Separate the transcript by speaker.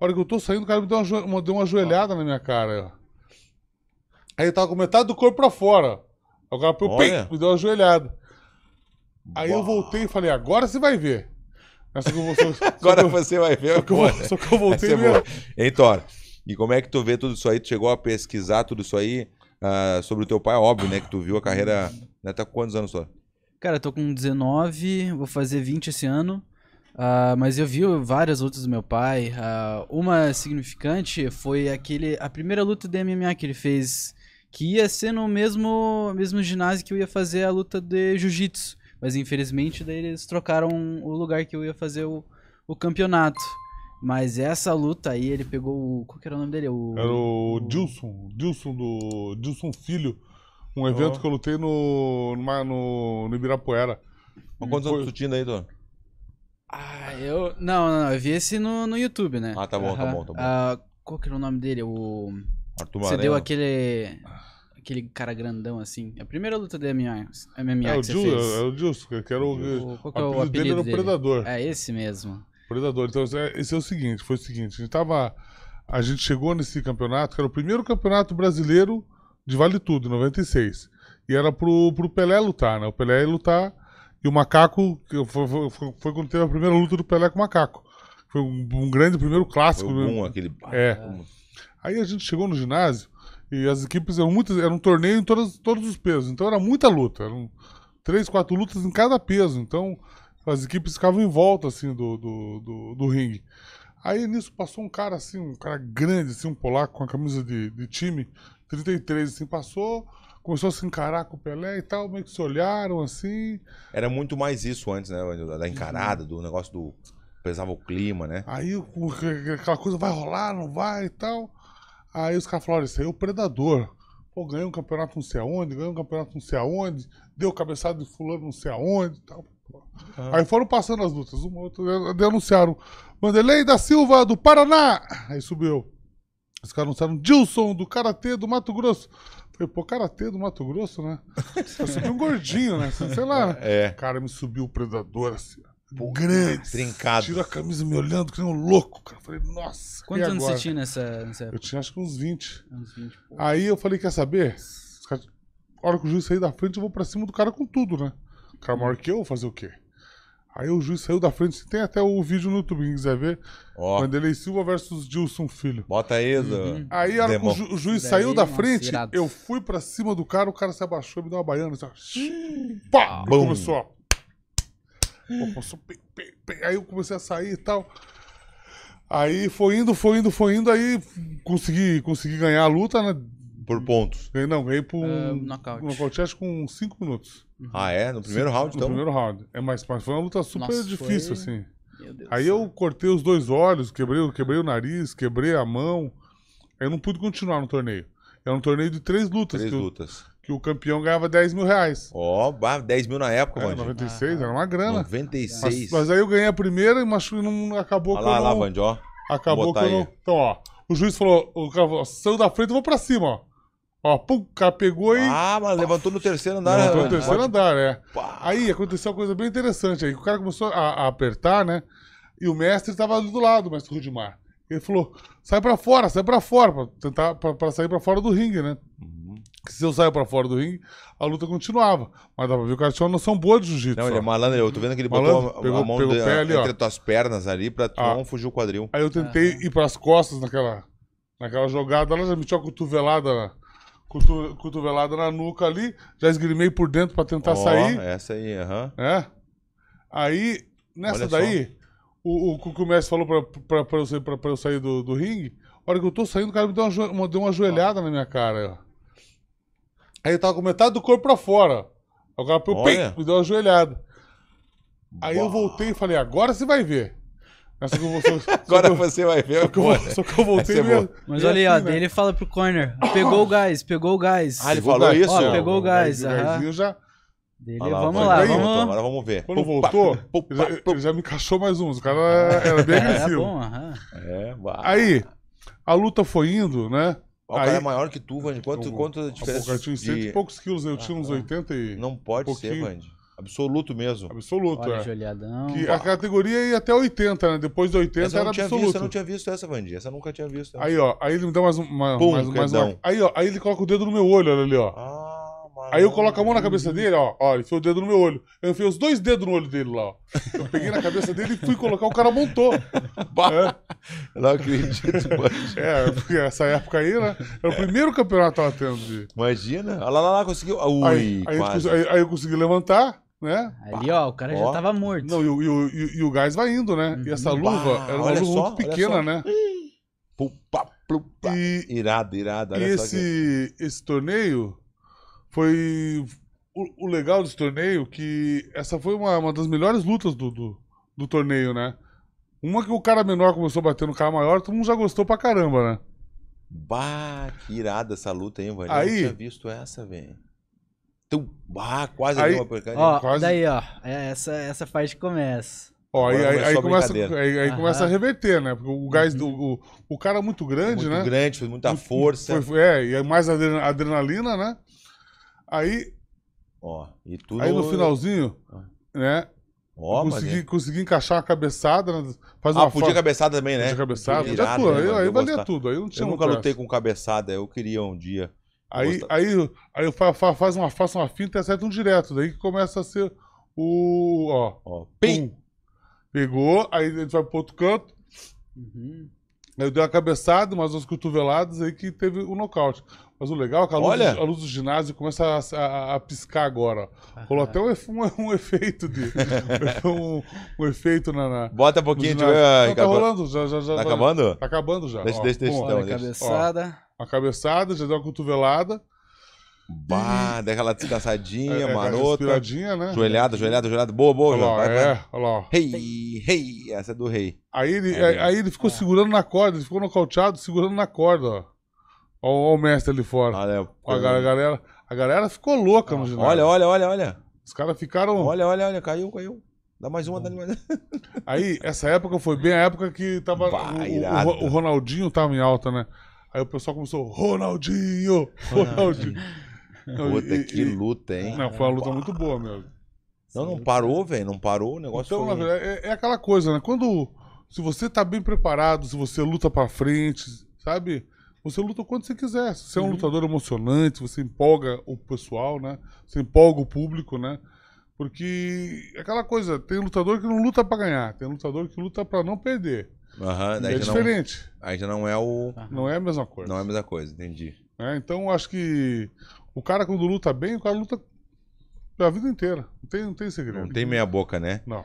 Speaker 1: hora que eu tô saindo, o cara me deu uma, deu uma joelhada na minha cara. Aí eu tava com metade do corpo pra fora. Aí o cara pô, me deu uma joelhada. Aí eu voltei e falei, agora você vai ver. que eu vou, só, agora eu, você vai ver. Só que, eu, só que eu voltei mesmo. É hein, Thor? E como é que tu vê tudo isso aí? Tu chegou a pesquisar tudo isso aí uh, sobre o teu pai? Óbvio, né? Que tu viu a carreira... Né, tá com quantos anos, Thor? Cara, eu tô com 19, vou fazer 20 esse ano. Uh, mas eu vi várias lutas do meu pai. Uh, uma significante foi aquele a primeira luta de MMA que ele fez, que ia ser no mesmo, mesmo ginásio que eu ia fazer a luta de jiu-jitsu. Mas infelizmente daí eles trocaram o lugar que eu ia fazer o, o campeonato. Mas essa luta aí, ele pegou o. Qual que era o nome dele? O, era o, o... Dilson. Dilson do. Dilson Filho. Um evento oh. que eu lutei no. no, no, no Ibirapuera. Mas quantos anos tu tinha daí, ah, eu. Não, não, não, eu vi esse no, no YouTube, né? Ah, tá bom, tá bom, tá bom. Ah, qual que era o nome dele? O. Arthur Você deu aquele. Aquele cara grandão assim. É a primeira luta de MMA, MMA É o que você fez. é o Justo, que era o. O- qual que é o apelido dele era o dele? Predador. É esse mesmo. Predador. Então, é- esse é o seguinte, foi o seguinte, a gente tava. A gente chegou nesse campeonato, que era o primeiro campeonato brasileiro de Vale Tudo, em 96. E era pro, pro Pelé lutar, né? O Pelé ia lutar e o macaco foi, foi, foi, quando teve a primeira luta do Pelé com o macaco. Foi um, um grande primeiro clássico. Foi né? aquele. É. é. Aí a gente chegou no ginásio e as equipes eram muitas, era um torneio em todas, todos os pesos. Então era muita luta. Eram três, quatro lutas em cada peso. Então as equipes ficavam em volta assim do, do, do, do ringue. Aí nisso passou um cara assim, um cara grande, assim, um polaco com a camisa de, de time, 33, assim, passou começou a se encarar com o Pelé e tal, meio que se olharam assim. Era muito mais isso antes, né? Da encarada, uhum. do negócio do. Pesava o clima, né? Aí aquela coisa vai rolar, não vai e tal. Aí os caras falaram: Isso aí é o predador. Pô, ganhei um campeonato não sei aonde, ganhei um campeonato não sei aonde, deu cabeçada de fulano não sei aonde e tal. Ah. Aí foram passando as lutas, uma outra, denunciaram Mandelei da Silva do Paraná. Aí subiu. Os caras anunciaram Dilson do Karatê do Mato Grosso. Falei, pô, Karatê do Mato Grosso, né? Você subiu um gordinho, né? Sei lá. Né? É. Cara, me subiu o predador assim. Pô, grande. Trincado. Tira a camisa me olhando, que nem um louco, cara. Falei, nossa. Quantos anos agora? você tinha nessa, nessa época? Eu tinha acho que uns 20. Uns 20 pô. Aí eu falei, quer saber? A hora que o juiz sair da frente, eu vou pra cima do cara com tudo, né? O cara maior que eu, fazer o quê? Aí o juiz saiu da frente. Assim, tem até o vídeo no YouTube, quem quiser ver. Ó. Silva versus Dilson Filho. Bota aí, uhum. Aí a hora que o, juiz saiu da é frente, eu fui pra cima do cara, o cara se abaixou e me deu uma baiana. Assim, pá! Ah, começou, ó. Aí eu comecei a sair e tal. Aí foi indo, foi indo, foi indo. Aí consegui, consegui ganhar a luta, né? Por pontos. Não, ganhei por um, ah, um nocaute. Um nocaute acho com 5 minutos. Uhum. Ah, é? No primeiro Sim, round, então? No primeiro round. É, mas, mas foi uma luta super Nossa, difícil, foi... assim. Meu Deus Aí eu cortei os dois olhos, quebrei, quebrei o nariz, quebrei a mão. Aí eu não pude continuar no torneio. Era um torneio de três lutas. Três que lutas. O, que o campeão ganhava 10 mil reais. Ó, oh, 10 mil na época, mano. 96, ah, era uma grana. 96. Mas, mas, aí eu ganhei a primeira e machu... não acabou Olha lá, eu não... lá, Band, ó. Acabou que eu não... Então, ó. O juiz falou, o cara saiu da frente, eu vou pra cima, ó. Ó, pum, o cara pegou e. Ah, mas levantou no terceiro andar, né? Levantou no terceiro andar, é. Aí aconteceu uma coisa bem interessante aí. O cara começou a, a apertar, né? E o mestre estava ali do lado, o mestre Rudimar. Ele falou: sai pra fora, sai pra fora, pra tentar pra, pra sair pra fora do ringue, né? Uhum. Se eu saio pra fora do ringue, a luta continuava. Mas dá pra ver o cara tinha uma noção boa de jiu-jitsu. Não, ele é malandro, eu tô vendo que ele malandro, botou a, pegou, a mão pegou de, pé ali, entre ó. tuas pernas ali pra tu ah. não fugir o quadril. Aí eu tentei ah. ir pras costas naquela, naquela jogada, ela já me tinha uma cotovelada cotovelada na nuca ali, já esgrimei por dentro para tentar oh, sair. Essa aí, aham. É. Aí, nessa Olha daí, o, o que o mestre falou para eu, eu sair do, do ringue, a hora que eu tô saindo, o cara me deu uma, deu uma joelhada na minha cara. Aí eu tava com metade do corpo pra fora. Aí o cara me deu uma joelhada. Aí Uau. eu voltei e falei, agora você vai ver. Ah, só que só, Agora só que eu, você vai ver. Só que eu, só que eu voltei é mesmo. Mas olha aí, ele fala pro corner: pegou o gás, pegou o gás. Ah, ele falou isso? Ó, pegou o gás. já. Dele, lá, vamos lá, vamos... Então, agora vamos ver. Quando voltou, ele, já, ele, já, me encaixou mais um. O cara é- era bem é agressivo. É, bom, aham. É, aí, a luta foi indo, né? O aí, cara é maior que tu, Vand. Quanto, quanto a diferença? Eu tinha de... cento e poucos quilos, né? eu tinha uns 80 e. Não pode ser, Vand. Absoluto mesmo. Absoluto, Olha, é. Joliadão. Que a categoria ia até 80, né? Depois de 80 era absoluto. Visto, eu não tinha visto essa, Vandinha. Essa eu nunca tinha visto. Né? Aí, ó. Aí ele me dá mais, uma, Pum, mais, mais uma. Aí, ó. Aí ele coloca o dedo no meu olho, olha ali, ó. Ah, Aí eu coloco a mão na cabeça dele, ó. Ó, ele foi o dedo no meu olho. Eu enfiei os dois dedos no olho dele lá, ó. Eu peguei na cabeça dele e fui colocar, o cara montou. é. Eu não acredito, mas... É, porque essa época aí, né? Era é o primeiro campeonato que tava tendo. De... Imagina. Olha lá, lá, lá, conseguiu. Ui, aí, aí, consegui, aí, aí eu consegui levantar né? Ali, ó, o cara ó. já tava morto. Não, e, o- e e e o gás vai indo, né? E essa uhum. luva Bah, era uma luva só, muito pequena, né? Irada, irada. E, Irado, irado. e só esse, esse torneio foi. O, o legal desse torneio que essa foi uma, uma das melhores lutas do, do, do torneio, né? Uma que o cara menor começou a bater no cara maior, todo mundo já gostou pra caramba, né? Bah, que irada essa luta, hein, velho? Eu Aí- não tinha visto essa, velho. Então, ah, quase aí, deu uma quase... Daí, ó. É, essa, essa parte começa. Ó, aí, aí, aí, começa, aí, aí começa a reverter, né? Porque o gás do. Uhum. O, o cara é muito grande, muito né? Muito grande, fez muita força. Foi, é, e é mais adrenalina, né? Aí. Ó, e tudo. Aí no finalzinho, ah. né? Ó, consegui, é. consegui encaixar uma cabeçada. Né? ah, uma podia forma. cabeçada também, né? Podia cabeçada. Irado, né, aí, aí valia tudo. Aí não tinha eu nunca lutei com cabeçada. Eu queria um dia. Aí, aí, aí faz uma, faz uma finta e acerta um direto. Daí que começa a ser o. Ó. ó pim. Pegou, aí a gente vai pro outro canto. Uhum. Aí dei uma cabeçada, mais umas cotoveladas aí que teve o um nocaute. Mas o legal é que a luz, Olha. Do, a luz do ginásio começa a, a, a piscar agora. Rolou até um, um, efeito de. um, um, efeito na. na Bota um pouquinho de. tá rolando, já, já, já. Tá acabando? Tá acabando já. Deixa, ó, deixa, deixa. Então, deixa. Cabeçada. Ó uma cabeçada, já deu uma cotovelada. Bah, daquela descansadinha, é, é marota. Respiradinha, né? Joelhada, joelhada, joelhada. Boa, boa, olha lá, vai, é, vai. Olha lá. Rei, rei. Essa é do rei. Aí ele, é, aí ele ficou segurando na corda, ele ficou nocauteado, segurando na corda, ó. Ó, ó o mestre ali fora. Olha, a, a, galera, a galera ficou louca no ginásio. Olha, olha, olha, olha. Os caras ficaram. Olha, olha, olha, caiu, caiu. Dá mais uma, dá mais Aí, essa época foi bem a época que tava. Bah, o, o, o Ronaldinho tava em alta, né? Aí o pessoal começou, Ronaldinho! Ronaldinho! Puta, que luta, hein? Não, foi uma luta muito boa mesmo. Não, não parou, velho, não parou, o negócio então, foi... é, é aquela coisa, né? Quando, se você tá bem preparado, se você luta pra frente, sabe? Você luta quando você quiser. Você é um lutador emocionante, você empolga o pessoal, né? Você empolga o público, né? Porque é aquela coisa, tem lutador que não luta para ganhar, tem lutador que luta para não perder. Uhum, é diferente. Não, aí já não é o. Não é a mesma coisa. Não é a mesma coisa, entendi. É, então acho que o cara quando luta bem, o cara luta a vida inteira. Não tem, não tem segredo. Não tem meia boca, né? Não.